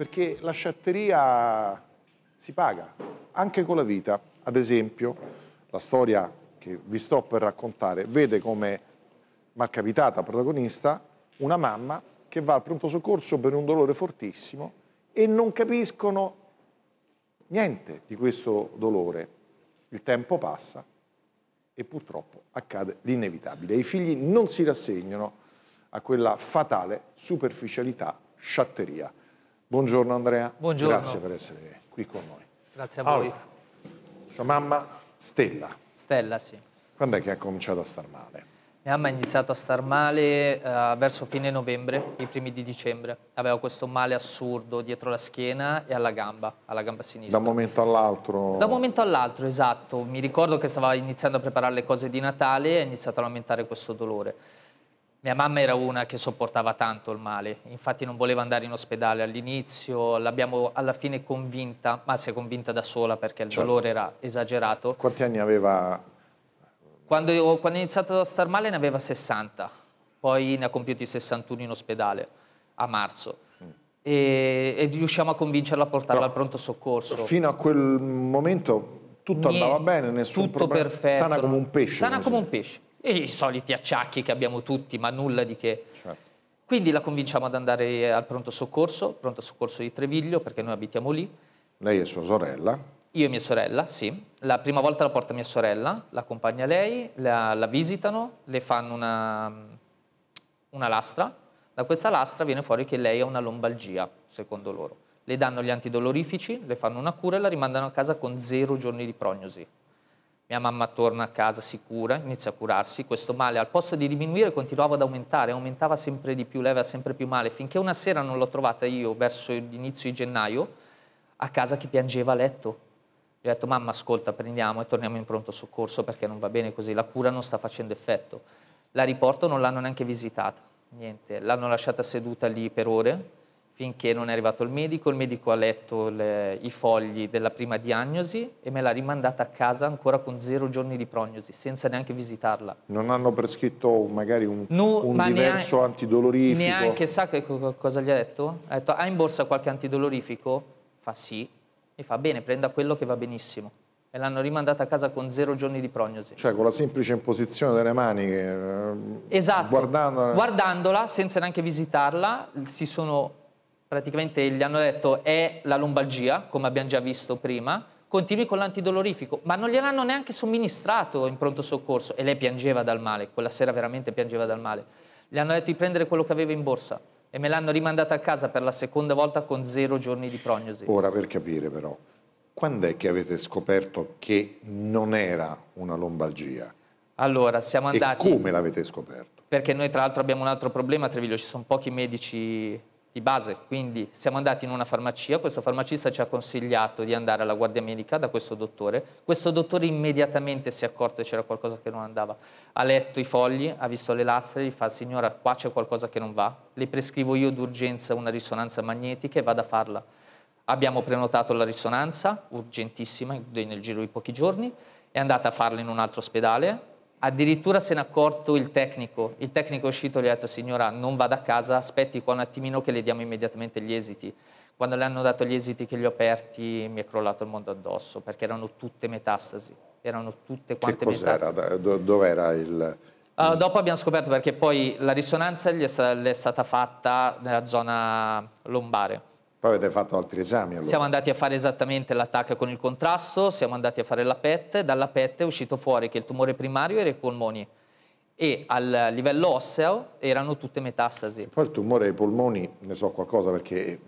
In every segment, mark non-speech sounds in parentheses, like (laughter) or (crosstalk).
perché la sciatteria si paga, anche con la vita. Ad esempio, la storia che vi sto per raccontare vede come malcapitata protagonista una mamma che va al pronto soccorso per un dolore fortissimo e non capiscono niente di questo dolore. Il tempo passa e purtroppo accade l'inevitabile. I figli non si rassegnano a quella fatale superficialità sciatteria. Buongiorno Andrea, Buongiorno. grazie per essere qui con noi. Grazie a voi. Allora, sua mamma Stella. Stella, sì. Quando è che ha cominciato a star male? Mia mamma ha iniziato a star male uh, verso fine novembre, i primi di dicembre. Aveva questo male assurdo dietro la schiena e alla gamba, alla gamba sinistra. Da un momento all'altro? Da un momento all'altro, esatto. Mi ricordo che stava iniziando a preparare le cose di Natale e ha iniziato a lamentare questo dolore. Mia mamma era una che sopportava tanto il male, infatti non voleva andare in ospedale all'inizio, l'abbiamo alla fine convinta, ma si è convinta da sola perché il certo. dolore era esagerato. Quanti anni aveva? Quando, io, quando è iniziato a star male ne aveva 60, poi ne ha compiuti 61 in ospedale a marzo. E, e, riusciamo a convincerla a portarla Però, al pronto soccorso. Fino a quel momento tutto Niente, andava bene, nessun tutto problema. perfetto. Sana come un pesce. Sana come un pesce e i soliti acciacchi che abbiamo tutti, ma nulla di che. Certo. Quindi la convinciamo ad andare al pronto soccorso, pronto soccorso di Treviglio, perché noi abitiamo lì. Lei e sua sorella? Io e mia sorella, sì. La prima volta la porta mia sorella, l'accompagna lei, la, la, visitano, le fanno una, una, lastra. Da questa lastra viene fuori che lei ha una lombalgia, secondo loro. Le danno gli antidolorifici, le fanno una cura e la rimandano a casa con zero giorni di prognosi mia mamma torna a casa sicura, inizia a curarsi, questo male al posto di diminuire continuava ad aumentare, aumentava sempre di più, lei aveva sempre più male, finché una sera non l'ho trovata io verso l'inizio di gennaio a casa che piangeva a letto. Gli ho detto mamma ascolta prendiamo e torniamo in pronto soccorso perché non va bene così, la cura non sta facendo effetto. La riporto, non l'hanno neanche visitata, niente, l'hanno lasciata seduta lì per ore, finché non è arrivato il medico, il medico ha letto le, i fogli della prima diagnosi e me l'ha rimandata a casa ancora con zero giorni di prognosi, senza neanche visitarla. Non hanno prescritto magari un, no, un diverso neanche, antidolorifico? Neanche, sa che, cosa gli ha detto? Ha detto, ha in borsa qualche antidolorifico? Fa sì, mi fa bene, prenda quello che va benissimo e l'hanno rimandata a casa con zero giorni di prognosi. Cioè con la semplice imposizione delle maniche. Eh, esatto, guardandola, guardandola senza neanche visitarla, si sono praticamente gli hanno detto è la lombalgia, come abbiamo già visto prima, continui con l'antidolorifico, ma non gliel'hanno neanche somministrato in pronto soccorso e lei piangeva dal male, quella sera veramente piangeva dal male. Gli hanno detto di prendere quello che aveva in borsa e me l'hanno rimandata a casa per la seconda volta con zero giorni di prognosi. Ora per capire però, quando è che avete scoperto che non era una lombalgia? Allora, siamo andati... E come l'avete scoperto? Perché noi tra l'altro abbiamo un altro problema a Treviglio, ci sono pochi medici di base, quindi siamo andati in una farmacia, questo farmacista ci ha consigliato di andare alla guardia medica da questo dottore, questo dottore immediatamente si è accorto che c'era qualcosa che non andava, ha letto i fogli, ha visto le lastre, gli fa signora qua c'è qualcosa che non va, le prescrivo io d'urgenza una risonanza magnetica e vado a farla. Abbiamo prenotato la risonanza, urgentissima, nel giro di pochi giorni, è andata a farla in un altro ospedale, Addirittura se n'è accorto il tecnico. Il tecnico è uscito e gli ha detto signora non vada a casa, aspetti qua un attimino che le diamo immediatamente gli esiti. Quando le hanno dato gli esiti che gli ho aperti mi è crollato il mondo addosso perché erano tutte metastasi. Erano tutte quante che metastasi. Do, era il... Uh, dopo abbiamo scoperto perché poi la risonanza gli è, sta, è stata fatta nella zona lombare poi avete fatto altri esami allora. Siamo andati a fare esattamente l'attacco con il contrasto, siamo andati a fare la PET, dalla PET è uscito fuori che il tumore primario era i polmoni e al livello osseo erano tutte metastasi. E poi il tumore ai polmoni ne so qualcosa perché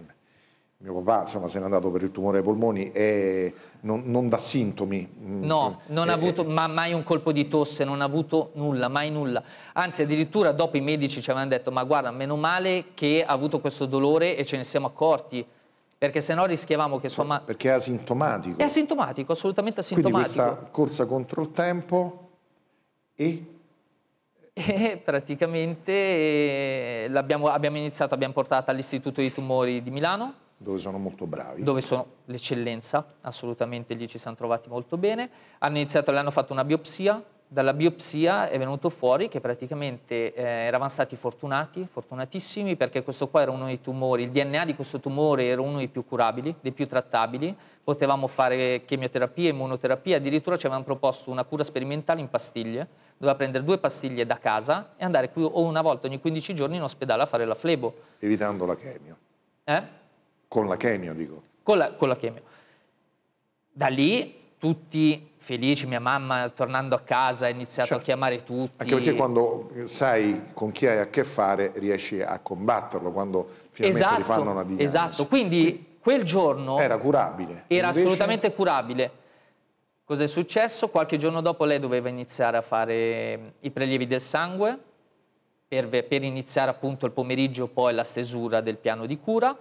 mio papà insomma se n'è andato per il tumore ai polmoni e non, non dà sintomi. Mm, no, non ha eh, avuto eh, ma mai un colpo di tosse, non ha avuto nulla, mai nulla. Anzi, addirittura dopo i medici ci avevano detto ma guarda, meno male che ha avuto questo dolore e ce ne siamo accorti. Perché se no rischiavamo che sua Perché è asintomatico. È asintomatico, assolutamente asintomatico. Quindi questa corsa contro il tempo e... (laughs) E praticamente eh, abbiamo iniziato, abbiamo portato all'Istituto dei Tumori di Milano, dove sono molto bravi. Dove sono l'eccellenza, assolutamente lì ci siamo trovati molto bene. Hanno iniziato, le hanno fatto una biopsia, dalla biopsia è venuto fuori che praticamente eh, eravamo stati fortunati, fortunatissimi, perché questo qua era uno dei tumori, il DNA di questo tumore era uno dei più curabili, dei più trattabili, potevamo fare chemioterapia, immunoterapia, addirittura ci avevano proposto una cura sperimentale in pastiglie, doveva prendere due pastiglie da casa e andare qui o una volta ogni 15 giorni in ospedale a fare la flebo. Evitando la chemio. Eh? Con la chemio, dico. Con la, con la chemio. Da lì tutti felici, mia mamma tornando a casa ha iniziato certo. a chiamare tutti. Anche perché quando sai con chi hai a che fare riesci a combatterlo, quando finalmente esatto, fanno una diagnosi. Esatto, quindi quel giorno... Era curabile. Era Invece... assolutamente curabile. Cos'è successo? Qualche giorno dopo lei doveva iniziare a fare mm, i prelievi del sangue per, per iniziare appunto il pomeriggio poi la stesura del piano di cura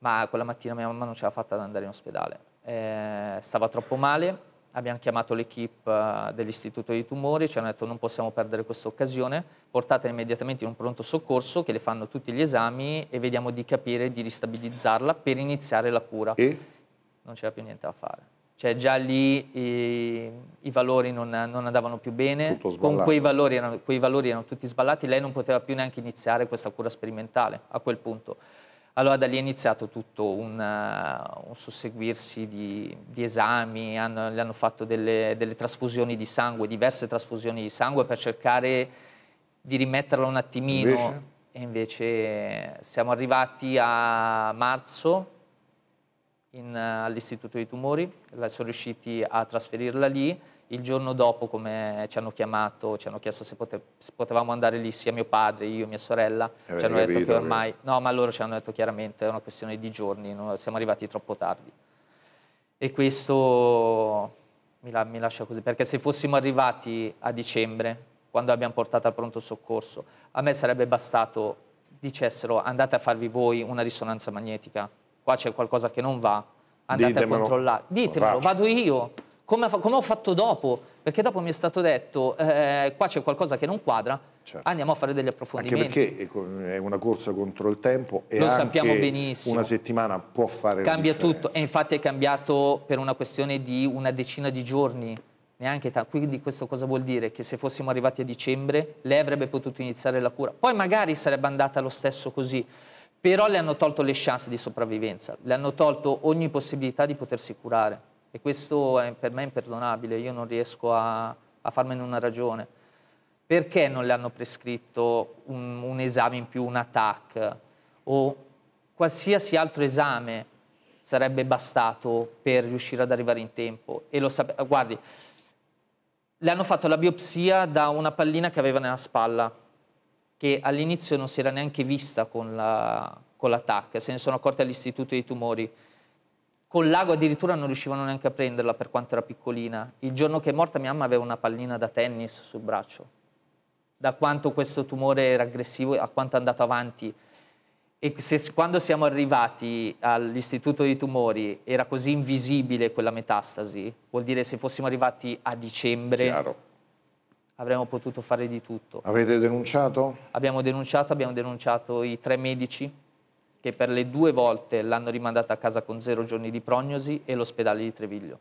ma quella mattina mia mamma non ce l'ha fatta ad andare in ospedale. Eh, stava troppo male, abbiamo chiamato l'equipe eh, dell'Istituto dei Tumori, ci hanno detto non possiamo perdere questa occasione, portatela immediatamente in un pronto soccorso che le fanno tutti gli esami e vediamo di capire di ristabilizzarla per iniziare la cura. E? Non c'era più niente da fare. Cioè già lì i, i valori non, non, andavano più bene, con quei valori, erano, quei valori erano tutti sballati, lei non poteva più neanche iniziare questa cura sperimentale a quel punto. Allora da lì è iniziato tutto un, eh, un susseguirsi di, di esami, hanno, le hanno fatto delle, delle, trasfusioni di sangue, diverse trasfusioni di sangue per cercare di rimetterla un attimino. Invece? E invece siamo arrivati a marzo eh, all'Istituto dei Tumori, sono riusciti a trasferirla lì il giorno dopo, come ci hanno chiamato, ci hanno chiesto se, pote se potevamo andare lì sia mio padre, io, mia sorella, eh, ci hanno capito, detto che ormai... No, ma loro ci hanno detto chiaramente, è una questione di giorni, no? siamo arrivati troppo tardi. E questo mi, la mi lascia così, perché se fossimo arrivati a dicembre, quando abbiamo portato al pronto soccorso, a me sarebbe bastato dicessero andate a farvi voi una risonanza magnetica, qua c'è qualcosa che non va, andate Ditemelo. a controllare, ditemelo, vado io come, come, ho fatto dopo? Perché dopo mi è stato detto, eh, qua c'è qualcosa che non quadra, certo. andiamo a fare degli approfondimenti. Anche perché eh, è una corsa contro il tempo e Lo sappiamo benissimo. una settimana può fare Cambia tutto, e infatti è cambiato per una questione di una decina di giorni, neanche tanto. Quindi questo cosa vuol dire? Che se fossimo arrivati a dicembre, lei avrebbe potuto iniziare la cura. Poi magari sarebbe andata lo stesso così, però le hanno tolto le chance di sopravvivenza, le hanno tolto ogni possibilità di potersi curare e questo è, per me è imperdonabile, io non riesco a, a farmene una ragione. Perché non le hanno prescritto un, un esame in più, un TAC o qualsiasi altro esame sarebbe bastato per riuscire ad arrivare in tempo? E lo sape- guardi, le hanno fatto la biopsia da una pallina che aveva nella spalla, che all'inizio non si era neanche vista con la, la se ne sono accorte all'Istituto dei Tumori con l'ago addirittura non riuscivano neanche a prenderla per quanto era piccolina. Il giorno che è morta mia mamma aveva una pallina da tennis sul braccio. Da quanto questo tumore era aggressivo a quanto è andato avanti. E se, quando siamo arrivati all'istituto dei tumori era così invisibile quella metastasi, vuol dire se fossimo arrivati a dicembre Chiaro. avremmo potuto fare di tutto. Avete denunciato? Abbiamo denunciato, abbiamo denunciato i tre medici che per le due volte l'hanno rimandata a casa con zero giorni di prognosi e l'ospedale di Treviglio,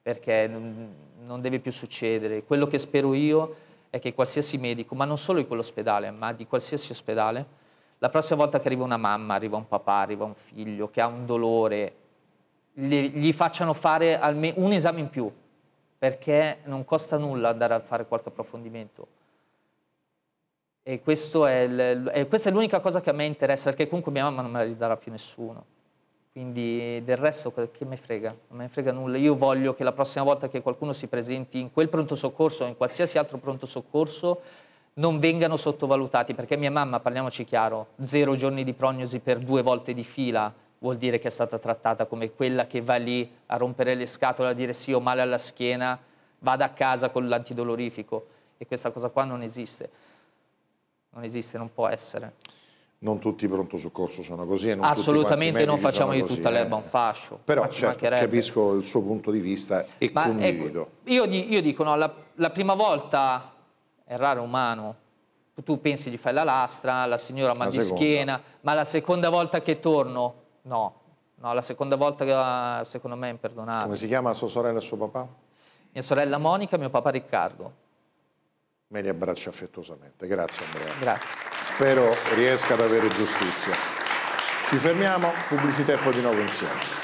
perché non deve più succedere. Quello che spero io è che qualsiasi medico, ma non solo di quell'ospedale, ma di qualsiasi ospedale, la prossima volta che arriva una mamma, arriva un papà, arriva un figlio che ha un dolore, gli facciano fare almeno un esame in più, perché non costa nulla andare a fare qualche approfondimento e è e questa è l'unica cosa che a me interessa, perché comunque mia mamma non me la ridarà più nessuno. Quindi del resto che me frega, non me frega nulla. Io voglio che la prossima volta che qualcuno si presenti in quel pronto soccorso o in qualsiasi altro pronto soccorso non vengano sottovalutati, perché mia mamma, parliamoci chiaro, zero giorni di prognosi per due volte di fila vuol dire che è stata trattata come quella che va lì a rompere le scatole, a dire sì ho male alla schiena, vada a casa con l'antidolorifico e questa cosa qua non esiste non esiste, non può essere. Non tutti i pronto soccorso sono così. E non Assolutamente non facciamo di tutta l'erba eh. un fascio. Però certo, capisco il suo punto di vista e Ma ecco, condivido. Ecco, io, io, dico, no, la, la prima volta, è raro umano, tu pensi di fare la lastra, la signora mal di schiena, ma la seconda volta che torno, no. No, la seconda volta secondo me è imperdonabile. Come si chiama sua sorella e suo papà? Mia sorella Monica e mio papà Riccardo me li abbraccio affettuosamente. Grazie Andrea. Grazie. Spero riesca ad avere giustizia. Ci fermiamo, pubblicità e poi di nuovo insieme.